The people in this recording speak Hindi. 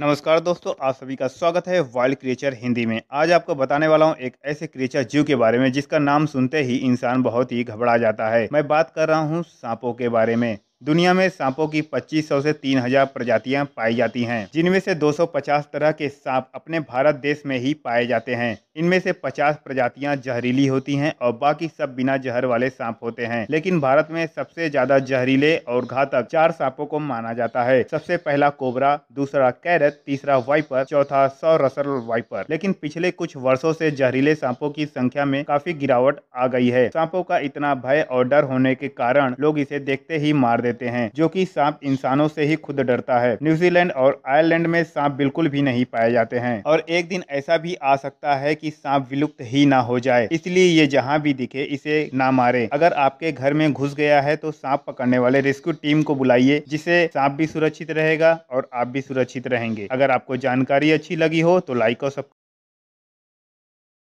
नमस्कार दोस्तों आप सभी का स्वागत है वाइल्ड क्रिएचर हिंदी में आज आपको बताने वाला हूँ एक ऐसे क्रिएचर जीव के बारे में जिसका नाम सुनते ही इंसान बहुत ही घबरा जाता है मैं बात कर रहा हूँ सांपों के बारे में दुनिया में सांपों की 2500 से 3000 प्रजातियां पाई जाती हैं जिनमें से 250 तरह के सांप अपने भारत देश में ही पाए जाते हैं इनमें से 50 प्रजातियां जहरीली होती हैं और बाकी सब बिना जहर वाले सांप होते हैं लेकिन भारत में सबसे ज्यादा जहरीले और घातक चार सांपों को माना जाता है सबसे पहला कोबरा दूसरा कैरट तीसरा वाइपर चौथा सौ रसल वाइपर लेकिन पिछले कुछ वर्षो से जहरीले सांपों की संख्या में काफी गिरावट आ गई है सांपों का इतना भय और डर होने के कारण लोग इसे देखते ही मार देते हैं जो कि सांप इंसानों से ही खुद डरता है न्यूजीलैंड और आयरलैंड में सांप बिल्कुल भी नहीं पाए जाते हैं और एक दिन ऐसा भी आ सकता है कि सांप विलुप्त ही ना हो जाए इसलिए ये जहाँ भी दिखे इसे ना मारे अगर आपके घर में घुस गया है तो सांप पकड़ने वाले रेस्क्यू टीम को बुलाइए जिससे सांप भी सुरक्षित रहेगा और आप भी सुरक्षित रहेंगे अगर आपको जानकारी अच्छी लगी हो तो लाइक और सब